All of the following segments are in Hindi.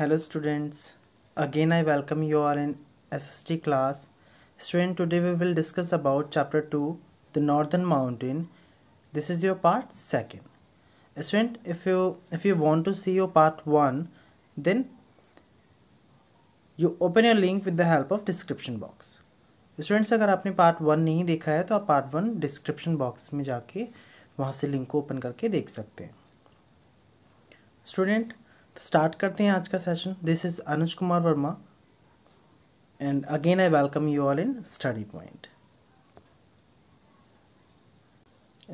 Hello students again I welcome you are in S S T class student today we will discuss about chapter two the northern mountain this is your part second student if you if you want to see your part one then you open your link with the help of description box students अगर आपने पार्ट वन नहीं देखा है तो आप पार्ट वन डिस्क्रिप्शन बॉक्स में जाके वहाँ से लिंक को ओपन करके देख सकते हैं स्टूडेंट स्टार्ट करते हैं आज का session this is Anuj Kumar Verma and again I welcome you all in study point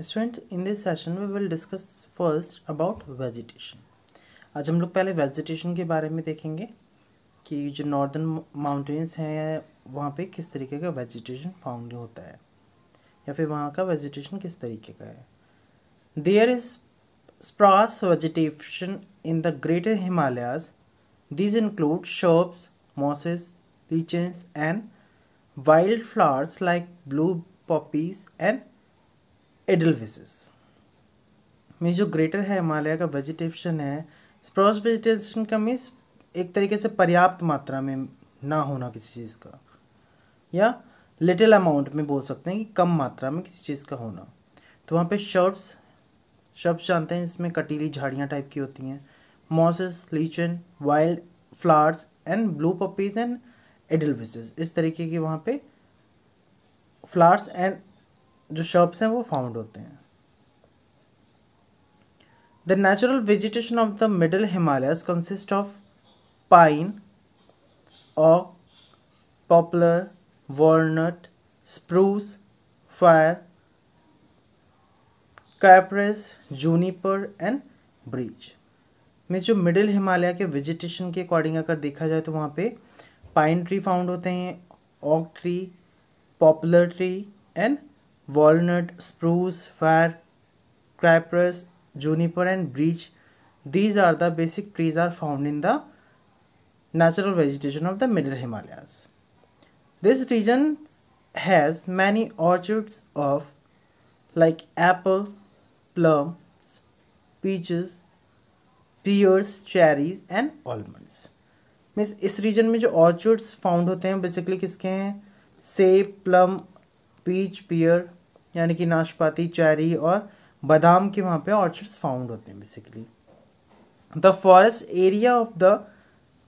student in this session we will discuss first about vegetation आज हम लोग पहले वेजिटेशन के बारे में देखेंगे कि जो नॉर्दर्न माउंटेन्स हैं वहाँ पे किस तरीके का वेजिटेशन फाउंड होता है या फिर वहाँ का वेजिटेशन किस तरीके का है there is sparse vegetation in the greater Himalayas. These include shrubs, mosses, lichens, and wild flowers like blue poppies and edelweisses mean जो ग्रेटर है हिमालय का वेजिटेशन है स्प्रॉस वेजिटेशन का मीन्स एक तरीके से पर्याप्त मात्रा में ना होना किसी चीज़ का या लिटिल अमाउंट में बोल सकते हैं कि कम मात्रा में किसी चीज़ का होना तो वहाँ पे शर्ब्स शब्द जानते हैं इसमें कटीली झाड़ियाँ टाइप की होती हैं mosses lichen wild flowers and blue poppies and edelweisses इस तरीके की वहाँ पे फ्लावर्स एंड जो शब्स हैं वो फाउंड होते हैं the natural vegetation of the middle Himalayas consist of pine oak poplar walnut spruce fir cypress juniper and birch में जो मिडिल हिमालय के वेजिटेशन के अकॉर्डिंग अगर देखा जाए तो वहाँ पे पाइन ट्री फाउंड होते हैं oak tree poplar tree and walnut spruce fir cypress juniper and birch these are the basic trees are found in the natural vegetation of the middle Himalayas this region has many orchids of like apple plums, peaches, pears, cherries and almonds. Means इस रीजन में जो ऑर्चर्ड्स फाउंड होते हैं बेसिकली किसके हैं सेब प्लम पीच पियर यानी कि नाशपाती चेरी और बादाम के वहाँ पे ऑर्चर्ड्स फाउंड होते हैं basically the forest area of the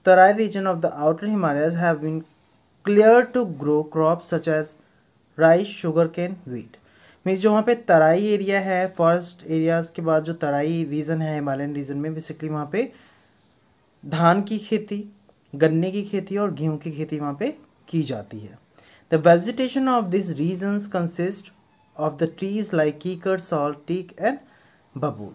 Terai region of the outer Himalaya have been clear to grow crop such as rice sugarcane wheat means जो वहाँ पे तराई एरिया है फॉरेस्ट एरियाज़ के बाद जो तराई रीजन है हिमालयन रीजन में बेसिकली वहाँ पे धान की खेती गन्ने की खेती और गेहूँ की खेती वहाँ पे की जाती है the vegetation of this region consist of the trees like kikar sal teak and babool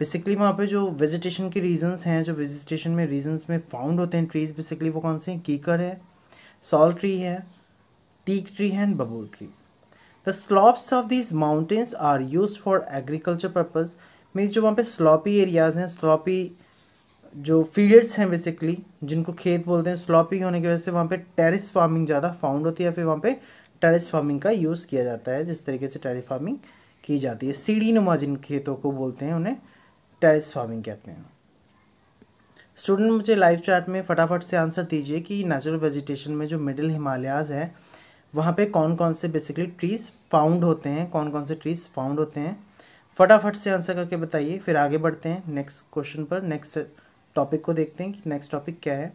basically वहाँ पे जो वेजिटेशन के रीजन्स हैं जो वेजिटेशन में रीजन्स में फाउंड होते हैं ट्रीज बेसिकली वो कौन से हैं कीकर है सॉल ट्री है टीक ट्री है and babool tree the slopes of these mountains are use for agriculture purpose means जो वहाँ पे स्लॉपी एरियाज़ हैं स्लॉपी जो फील्ड्स हैं बेसिकली जिनको खेत बोलते हैं स्लॉपी होने की वजह से वहाँ पे टेरिस फार्मिंग ज़्यादा फाउंड होती है फिर वहाँ पे टेरिस फार्मिंग का यूज़ किया जाता है जिस तरीके से टेरिस फार्मिंग की जाती है सीढ़ी नुमा जिन खेतों को बोलते हैं उन्हें टेरिस फार्मिंग कहते हैं स्टूडेंट मुझे लाइव चार्ट में फटाफट से आंसर दीजिए कि नेचुरल वेजिटेशन में जो मिडिल हिमालयाज़ है वहाँ पे कौन कौन से बेसिकली ट्रीज फाउंड होते हैं कौन कौन से ट्रीज फाउंड होते हैं फटाफट से आंसर करके बताइए फिर आगे बढ़ते हैं नेक्स्ट क्वेश्चन पर नेक्स्ट टॉपिक को देखते हैं कि नेक्स्ट टॉपिक क्या है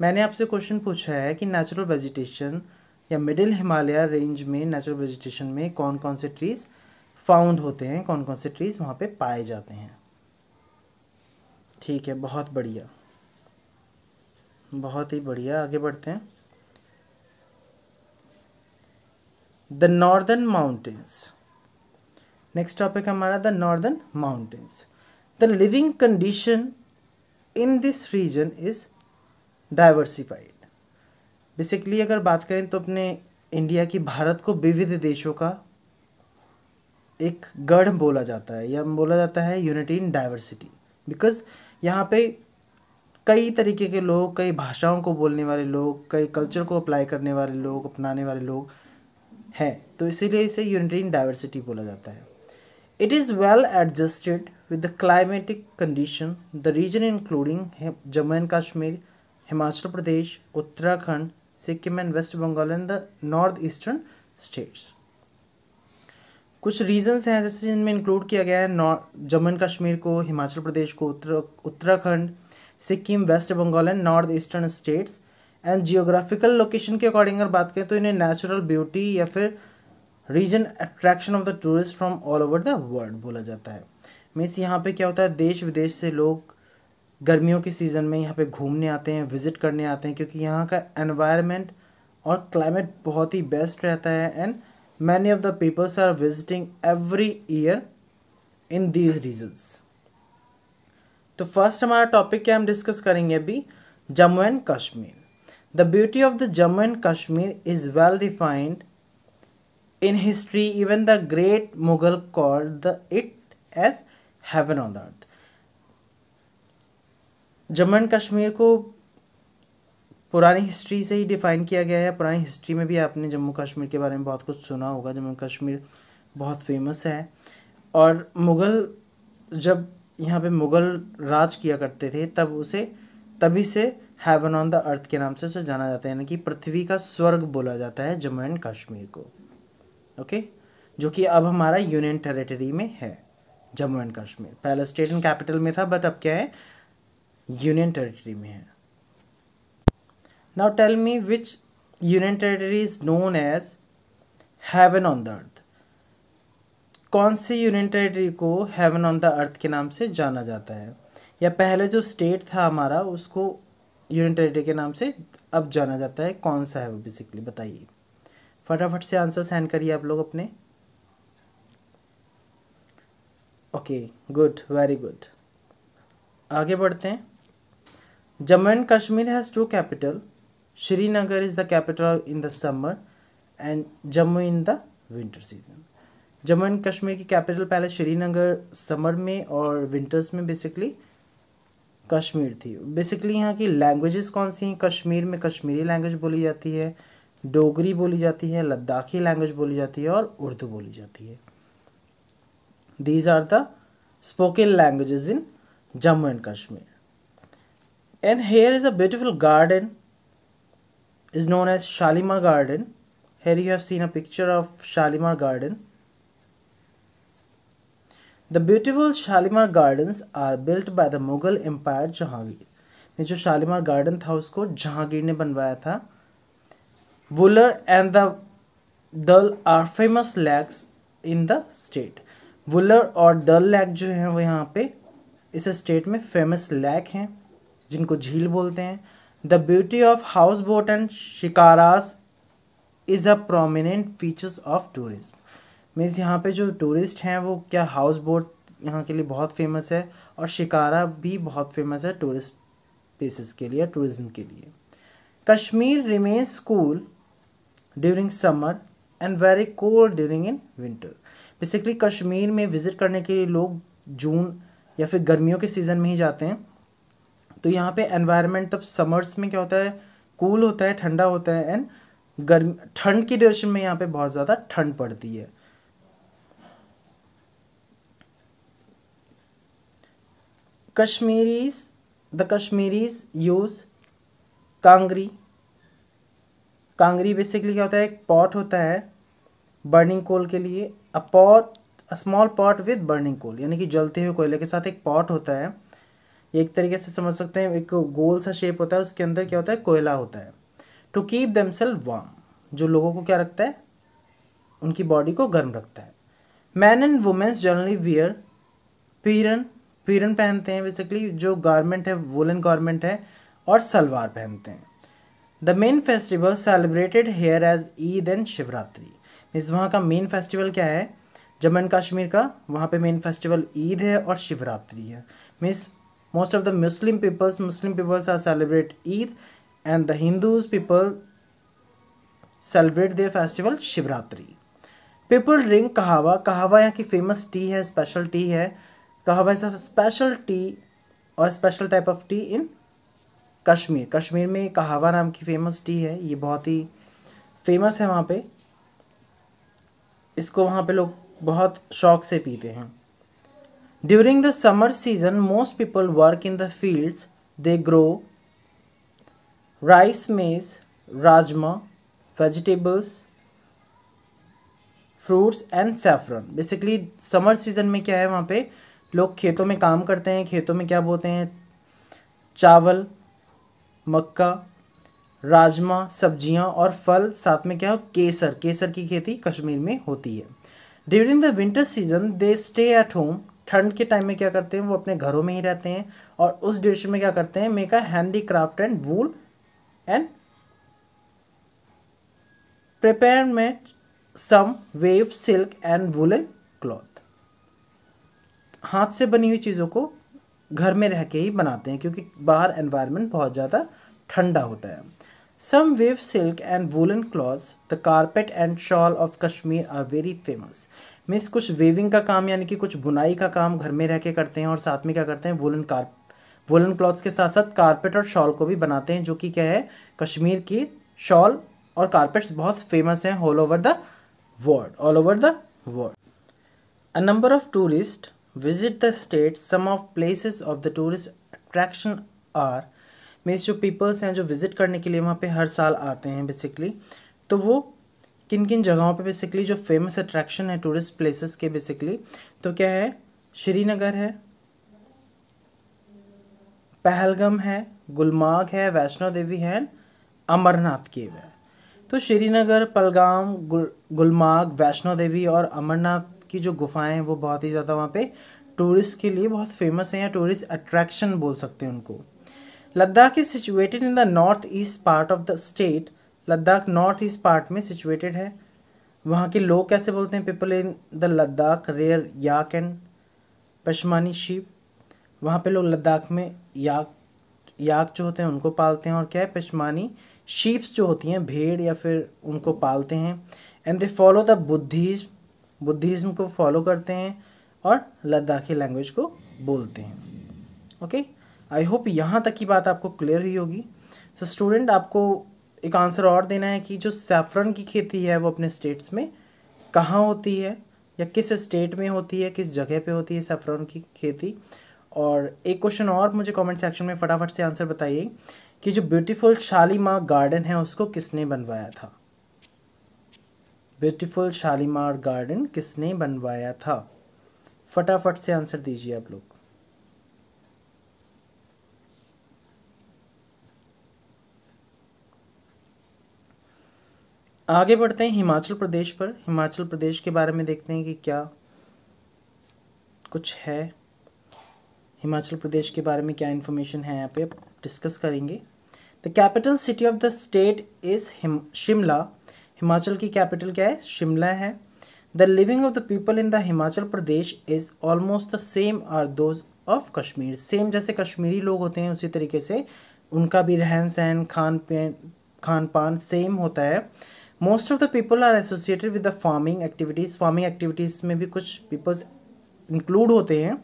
मैंने आपसे क्वेश्चन पूछा है कि नेचुरल वेजिटेशन या मिडिल हिमालय रेंज में नेचुरल वेजिटेशन में कौन कौन से ट्रीज फाउंड होते हैं कौन कौन से ट्रीज वहाँ पे पाए जाते हैं ठीक है बहुत बढ़िया बहुत ही बढ़िया आगे बढ़ते हैं the northern mountains next topic हमारा the northern mountains the living condition in this region is diversified basically अगर बात करें तो अपने इंडिया की भारत को विविध देशों का एक गढ़ बोला जाता है या बोला जाता है यूनिटी इन डाइवर्सिटी बिकॉज यहाँ पे कई तरीके के लोग कई भाषाओं को बोलने वाले लोग कई कल्चर को अप्लाई करने वाले लोग अपनाने वाले लोग है तो इसीलिए इसे यूनिटरीन डाइवर्सिटी बोला जाता है it is well adjusted with the climatic condition the region including Jammu and Kashmir Himachal Pradesh Uttarakhand Sikkim and waste Bengal and the north eastern states कुछ रीजन्स हैं जैसे जिनमें इंक्लूड किया गया है जम्मू एंड कश्मीर को हिमाचल प्रदेश को Uttar Uttarakhand Sikkim West Bengal and north eastern states and geographical location के अकॉर्डिंग अगर बात करें तो इन्हें नेचुरल ब्यूटी या फिर region attraction of the tourist from all over the world बोला जाता है मीन्स यहाँ पे क्या होता है देश विदेश से लोग गर्मियों के सीज़न में यहाँ पे घूमने आते हैं विज़िट करने आते हैं क्योंकि यहाँ का एनवायरमेंट और क्लाइमेट बहुत ही बेस्ट रहता है and many of the peoples are visiting every year in these regions तो फर्स्ट हमारा टॉपिक क्या हम डिस्कस करेंगे अभी Jammu and Kashmir The beauty of the Jammu and Kashmir is well defined. In history, even the great Mughal called the, it as heaven on earth. Jammu and Kashmir को पुरानी हिस्ट्री से ही डिफाइन किया गया है पुरानी हिस्ट्री में भी आपने जम्मू कश्मीर के बारे में बहुत कुछ सुना होगा जम्मू कश्मीर बहुत फेमस है और मुग़ल जब यहाँ पे मुग़ल राज किया करते थे तब उसे तभी से हैवन ऑन द अर्थ के नाम से उसे जाना जाता है यानी कि पृथ्वी का स्वर्ग बोला जाता है जम्मू एंड कश्मीर को ओके जो कि अब हमारा यूनियन टेरिटरी में है जम्मू एंड कश्मीर पहले स्टेट एंड कैपिटल में था बट अब क्या है यूनियन टेरिटरी में है now tell me which union territory is known as heaven on the earth कौन सी यूनियन टेरिटरी को हैवन ऑन द अर्थ के नाम से जाना जाता है या पहले जो स्टेट था हमारा उसको यूनियन टेरिटरी के नाम से अब जाना जाता है कौन सा है वो बेसिकली बताइए फटाफट से आंसर सेंड करिए आप लोग अपने ओके गुड वेरी गुड आगे बढ़ते हैं Jammu and Kashmir has two capital Srinagar is the capital in the summer and Jammu in the winter season Jammu and Kashmir की कैपिटल पहले श्रीनगर समर में और विंटर्स में बेसिकली कश्मीर थी बेसिकली यहाँ की लैंग्वेजेस कौन सी हैं कश्मीर में कश्मीरी लैंग्वेज बोली जाती है डोगरी बोली जाती है लद्दाखी लैंग्वेज बोली जाती है और उर्दू बोली जाती है these are the spoken languages in Jammu and Kashmir and here is a beautiful garden is known as Shalimar garden here you have seen a picture of Shalimar garden the beautiful Shalimar gardens are built by the Mughal empire Jahangir ये जो शालीमार गार्डन था उसको जहांगीर ने बनवाया था Wular and the Dal are famous lakes in the state Wular और डल लैक जो है वो यहाँ पे इस स्टेट में फेमस लैक हैं जिनको झील बोलते हैं the beauty of house boat and shikaras is a prominent features of tourism means यहाँ पे जो टूरिस्ट हैं वो क्या हाउस बोट यहाँ के लिए बहुत फेमस है और शिकारा भी बहुत फेमस है टूरिस्ट प्लेसेस के लिए टूरिज्म के लिए Kashmir remains cool during summer and very cold during in winter basically Kashmir में विज़िट करने के लिए लोग जून या फिर गर्मियों के सीज़न में ही जाते हैं तो यहाँ पे एनवायरनमेंट तब समर्स में क्या होता है कूल cool होता है ठंडा होता है एंड गर्म ठंड की ड्यूरेशन में यहाँ पे बहुत ज़्यादा ठंड पड़ती है Kashmiris the Kashmiris use kangri kangri basically क्या होता है एक पॉट होता है बर्निंग कोल के लिए a pot a small pot with burning coal यानी कि जलते हुए कोयले के साथ एक पॉट होता है एक तरीके से समझ सकते हैं एक गोल सा शेप होता है उसके अंदर क्या होता है कोयला होता है to keep them self warm जो लोगों को क्या रखता है उनकी बॉडी को गर्म रखता है man and womens generally wear pheran pheran पहनते हैं बेसिकली जो गारमेंट है वोलन गारमेंट है और सलवार पहनते हैं the main festival celebrated here as Eid and Shivratri means वहाँ का मेन फेस्टिवल क्या है जम्मू एंड कश्मीर का वहाँ पे मेन फेस्टिवल ईद है और शिवरात्रि है means most of the Muslim peoples Muslim peoples are celebrate Eid and the Hindus people celebrate their festival Shivratri people drink kahwa kahwa यहाँ की फेमस टी है स्पेशल टी है kahwa is a special tea और special type of tea in Kashmir Kashmir में कहावा नाम की फेमस टी है ये बहुत ही फेमस है वहाँ पे इसको वहाँ पे लोग बहुत शौक से पीते हैं during the summer season most people work in the fields they grow rice maize rajma vegetables fruits and saffron basically summer season में क्या है वहाँ पे लोग खेतों में काम करते हैं खेतों में क्या बोते हैं चावल मक्का राजमा सब्जियां और फल साथ में क्या हो केसर केसर की खेती कश्मीर में होती है during the winter season they stay at home ठंड के टाइम में क्या करते हैं वो अपने घरों में ही रहते हैं और उस ड्यूरेशन में क्या करते हैं make a handicraft and wool and prepare में some weave silk and woollen cloth हाथ से बनी हुई चीज़ों को घर में रह के ही बनाते हैं क्योंकि बाहर एनवायरनमेंट बहुत ज़्यादा ठंडा होता है some weave silk and woollen cloths the carpet and shawl of Kashmir are very famous means कुछ वेविंग का काम यानी कि कुछ बुनाई का काम घर में रह के करते हैं और साथ में क्या करते हैं वुलन कार वुलन क्लॉथ्स के साथ साथ कारपेट और शॉल को भी बनाते हैं जो कि क्या है कश्मीर की शॉल और कारपेट्स बहुत फेमस हैं all over the world all over the world a number of tourist visit the state, some of places of the tourist attraction are means जो पीपल्स हैं जो विज़िट करने के लिए वहाँ पे हर साल आते हैं बेसिकली तो वो किन किन जगहों पे बेसिकली जो फेमस अट्रैक्शन है टूरिस्ट प्लेसेस के बेसिकली तो क्या है श्रीनगर है पहलगम है गुलमार्ग है वैष्णो देवी है अमरनाथ केव है तो श्रीनगर पलगाम गुल गुलमार्ग वैष्णो देवी और अमरनाथ की जो गुफाएं हैं वो बहुत ही ज़्यादा वहाँ पे टूरिस्ट के लिए बहुत फेमस हैं या टूरिस्ट अट्रैक्शन बोल सकते हैं उनको Ladakh is situated in the north east part of the state Ladakh north east part में सिचुएटेड है वहाँ के लोग कैसे बोलते हैं people in the Ladakh rear yak and pashmina sheep वहाँ पे लोग लद्दाख में याक याक जो होते हैं उनको पालते हैं और क्या है पशमानी शीप्स जो होती हैं भेड़ या फिर उनको पालते हैं and they follow the Buddhism Buddhism को फॉलो करते हैं और लद्दाखी लैंग्वेज को बोलते हैं ओके आई होप यहाँ तक की बात आपको क्लियर हुई होगी सो so, स्टूडेंट आपको एक आंसर और देना है कि जो सैफरन की खेती है वो अपने स्टेट्स में कहाँ होती है या किस स्टेट में होती है किस जगह पे होती है सैफरन की खेती और एक क्वेश्चन और मुझे कमेंट सेक्शन में फटाफट से आंसर बताइए कि जो ब्यूटीफुल शालीमा गार्डन है उसको किसने बनवाया था ब्यूटीफुल शालीमार गार्डन किसने बनवाया था फटाफट से आंसर दीजिए आप लोग आगे बढ़ते हैं हिमाचल प्रदेश पर हिमाचल प्रदेश के बारे में देखते हैं कि क्या कुछ है हिमाचल प्रदेश के बारे में क्या इन्फॉर्मेशन है यहाँ पे डिस्कस करेंगे the capital city of the state is Shimla Himachal की कैपिटल क्या है शिमला है the living of the people in the Himachal Pradesh is almost the same are those of Kashmir same जैसे कश्मीरी लोग होते हैं उसी तरीके से उनका भी रहन सहन खान पीन खान पान सेम होता है most of the people are associated with the farming activities farming activities में भी कुछ पीपल्स इंक्लूड होते हैं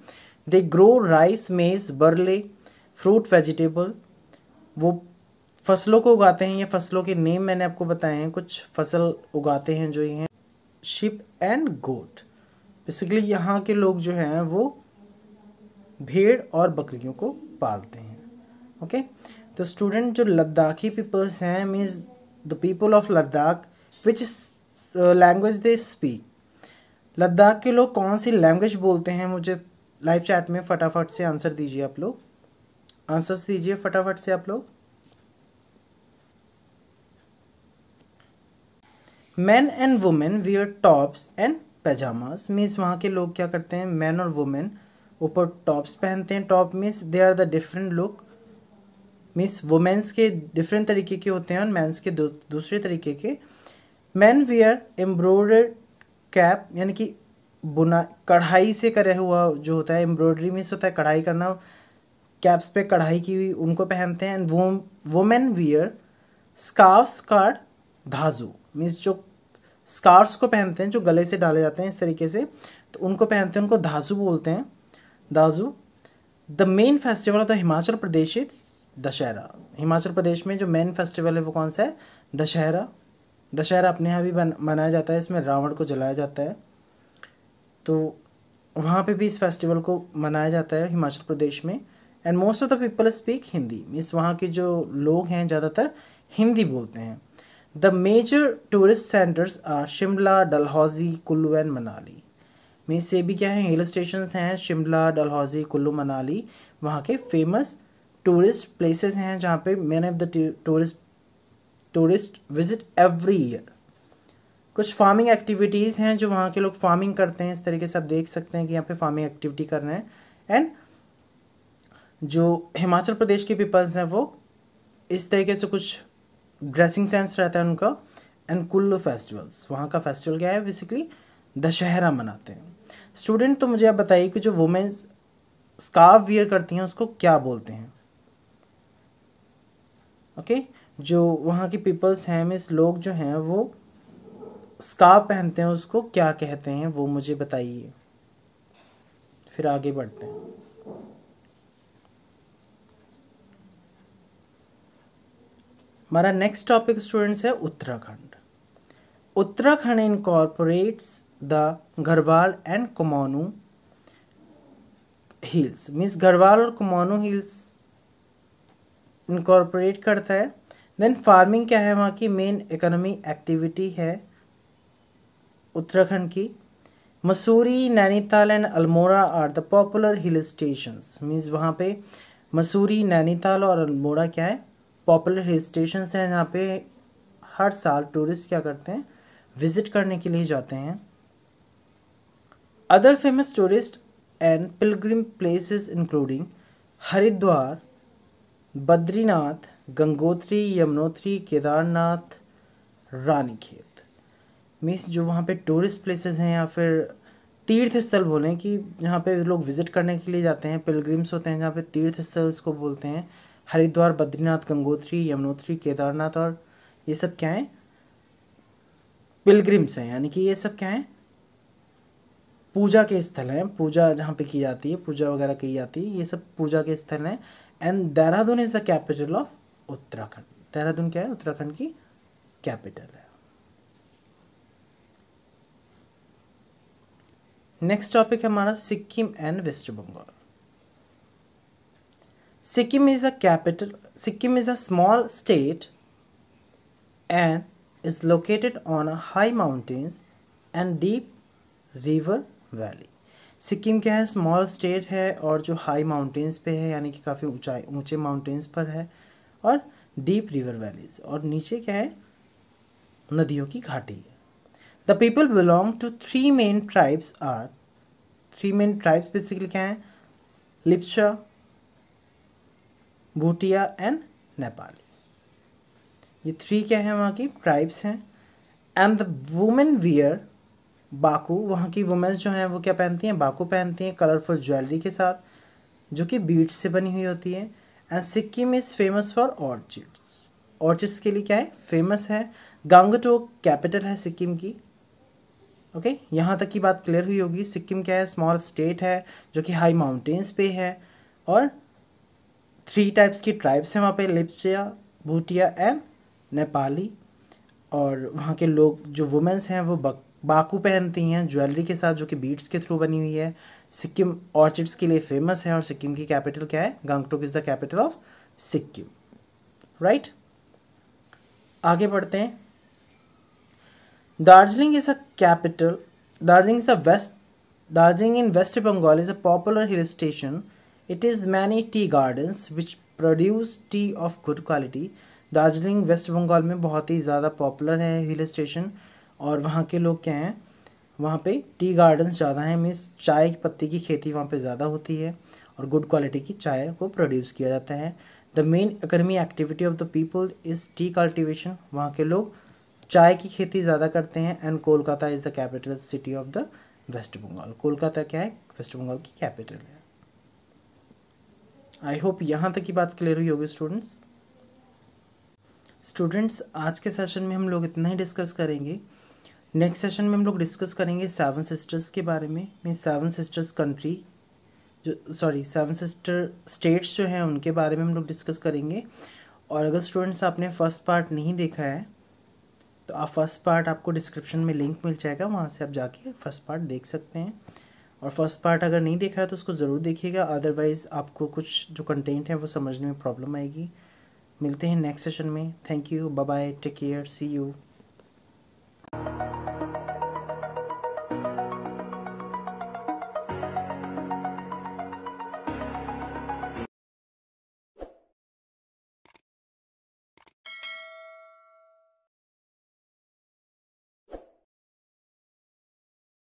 दे ग्रो राइस मेज बर्ले फ्रूट वेजिटेबल वो फसलों को उगाते हैं ये फसलों के नेम मैंने आपको बताए हैं कुछ फसल उगाते हैं जो ये हैं शिप एंड गोट बेसिकली यहाँ के लोग जो हैं वो भेड़ और बकरियों को पालते हैं ओके तो स्टूडेंट जो लद्दाखी पीपल्स हैं means the people of Ladakh which language they speak Ladakh के लोग कौन सी लैंग्वेज बोलते हैं मुझे लाइव चैट में फटाफट से आंसर दीजिए आप लोग आंसर्स दीजिए फटाफट से आप लोग man and women wear tops and pyjamas means वहाँ के लोग क्या करते हैं मैन और वुमेन ऊपर टॉप्स पहनते हैं top means they are the different look means womens के डिफरेंट तरीके के होते हैं और मैंस के दूसरे तरीके के मैन वियर एम्ब्रॉयड कैप यानी कि बुना कढ़ाई से करे हुआ जो होता है एम्ब्रॉयडरी मीन्स होता है कढ़ाई करना कैप्स पे कढ़ाई की हुई उनको पहनते हैं and women wear scarf card धाजू मीन्स जो स्कार्स को पहनते हैं जो गले से डाले जाते हैं इस तरीके से तो उनको पहनते हैं उनको धाजू बोलते हैं दाजू the main festival of the Himachal Pradesh is Dussehra Himachal Pradesh में जो मेन फेस्टिवल है वो कौन सा है दशहरा दशहरा अपने यहाँ भी मनाया जाता है इसमें रावण को जलाया जाता है तो वहाँ पे भी इस फेस्टिवल को मनाया जाता है हिमाचल प्रदेश में and most of the people speak Hindi means वहाँ के जो लोग हैं ज़्यादातर हिंदी बोलते हैं The major tourist centers are Shimla, Dalhousie, Kullu and Manali. Means ये भी क्या है हिल स्टेशन हैं शिमला डलहौजी कुल्लू मनाली वहाँ के फेमस टूरिस्ट प्लेसेस हैं जहाँ पे many of the tourist tourist visit every year कुछ फार्मिंग एक्टिविटीज़ हैं जो वहाँ के लोग फार्मिंग करते हैं इस तरीके से आप देख सकते हैं कि यहाँ पे फार्मिंग एक्टिविटी कर रहे हैं एंड जो हिमाचल प्रदेश के पीपल्स हैं वो इस तरीके से कुछ ड्रेसिंग सेंस रहता है उनका एंड कुल्लू फेस्टिवल्स वहाँ का फेस्टिवल क्या है बेसिकली दशहरा मनाते हैं स्टूडेंट तो मुझे आप बताइए कि जो वुमेन्स स्कार्फ वियर करती हैं उसको क्या बोलते हैं ओके okay? जो वहाँ के पीपल्स हैं मिस लोग जो हैं वो स्कार्फ पहनते हैं उसको क्या कहते हैं वो मुझे बताइए फिर आगे बढ़ते हैं हमारा नेक्स्ट टॉपिक स्टूडेंट्स है Uttarakhand Uttarakhand incorporates the Garhwal and Kumaon hills means Garhwal और कुमानू हिल्स इनकॉर्पोरेट करता है देन फार्मिंग क्या है वहाँ की मेन इकोनॉमी एक्टिविटी है उत्तराखंड की Mussoorie Nainital and Almora are the popular hill stations means वहाँ पे मसूरी नैनीताल और अल्मोड़ा क्या है पॉपुलर हिल स्टेशन हैं जहाँ पे हर साल टूरिस्ट क्या करते हैं विजिट करने के लिए जाते हैं other famous tourist and pilgrim places including Haridwar Badrinath Gangotri Yamunotri Kedarnath Ranikhet means जो वहाँ पे टूरिस्ट प्लेसेस हैं या फिर तीर्थ स्थल बोलें कि जहाँ पे लोग विज़िट करने के लिए जाते हैं पिलग्रिम्स होते हैं जहाँ पे तीर्थ स्थल को बोलते हैं हरिद्वार बद्रीनाथ गंगोत्री यमुनोत्री केदारनाथ और ये सब क्या है पिलग्रिम्स हैं यानी कि ये सब क्या है पूजा के स्थल हैं पूजा जहाँ पे की जाती है पूजा वगैरह की जाती है ये सब पूजा के स्थल हैं and Dehradun is the capital of Uttarakhand Dehradun क्या है उत्तराखंड की कैपिटल है नेक्स्ट टॉपिक है हमारा Sikkim and waste Bengal Sikkim is a capital, Sikkim is a small state and is located on a high mountains and deep river valley. Sikkim क्या है स्मॉल स्टेट है और जो हाई माउंटेन्स पे है यानी कि काफ़ी ऊंचाई ऊंचे माउंटेन्स पर है और डीप रिवर वैलीज और नीचे क्या है नदियों की घाटी है the people belong to three main tribes are three main tribes basically क्या हैं लिप्चा भूटिया एंड नेपाली ये थ्री क्या है वहाँ की ट्राइब्स हैं and the women wear bakhu वहाँ की वुमेन्स जो हैं वो क्या पहनती हैं बाकू पहनती हैं कलरफुल ज्वेलरी के साथ जो कि बीट्स से बनी हुई होती है and Sikkim is famous for orchids orchids के लिए क्या है फेमस है गांगटोक कैपिटल है सिक्किम की ओके okay? यहाँ तक की बात क्लियर हुई होगी सिक्किम क्या है स्मॉल स्टेट है जो कि हाई माउंटेन्स पे है और थ्री टाइप्स की ट्राइब्स हैं वहाँ पे लिप्सिया भूटिया एंड नेपाली और वहाँ के लोग जो वुमेंस हैं वो बक, बाकू पहनती हैं ज्वेलरी के साथ जो कि बीट्स के थ्रू बनी हुई है सिक्किम ऑर्चिड्स के लिए फेमस है और सिक्किम की कैपिटल क्या है Gangtok is the capital of Sikkim right आगे बढ़ते हैं Darjeeling is a capital Darjeeling is a west Darjeeling in West Bengal is a popular hill station It has many tea gardens which produce tea of good quality. Darjeeling West Bengal में बहुत ही ज़्यादा पॉपुलर है हिल स्टेशन और वहाँ के लोग क्या हैं वहाँ पे टी गार्डन्स ज़्यादा हैं मीन्स चाय की पत्ती की खेती वहाँ पे ज़्यादा होती है और गुड क्वालिटी की चाय को प्रोड्यूस किया जाता है द मेन अकर्मी activity of the people is tea cultivation वहाँ के लोग चाय की खेती ज़्यादा करते हैं and Kolkata is the capital city of the West Bengal Kolkata क्या है वेस्ट बंगाल की कैपिटल है आई होप यहाँ तक की बात क्लियर हुई होगी स्टूडेंट्स स्टूडेंट्स आज के सेशन में हम लोग इतना ही डिस्कस करेंगे नेक्स्ट सेशन में हम लोग डिस्कस करेंगे सेवन सिस्टर्स के बारे में मीन सेवन सिस्टर्स कंट्री जो सॉरी सेवन सिस्टर स्टेट्स जो हैं उनके बारे में हम लोग डिस्कस करेंगे और अगर स्टूडेंट्स आपने फर्स्ट पार्ट नहीं देखा है तो आप फर्स्ट पार्ट आपको डिस्क्रिप्शन में लिंक मिल जाएगा वहाँ से आप जाके फर्स्ट पार्ट देख सकते हैं और फर्स्ट पार्ट अगर नहीं देखा है तो उसको ज़रूर देखिएगा अदरवाइज़ आपको कुछ जो कंटेंट है वो समझने में प्रॉब्लम आएगी मिलते हैं नेक्स्ट सेशन में thank you bye bye take care see you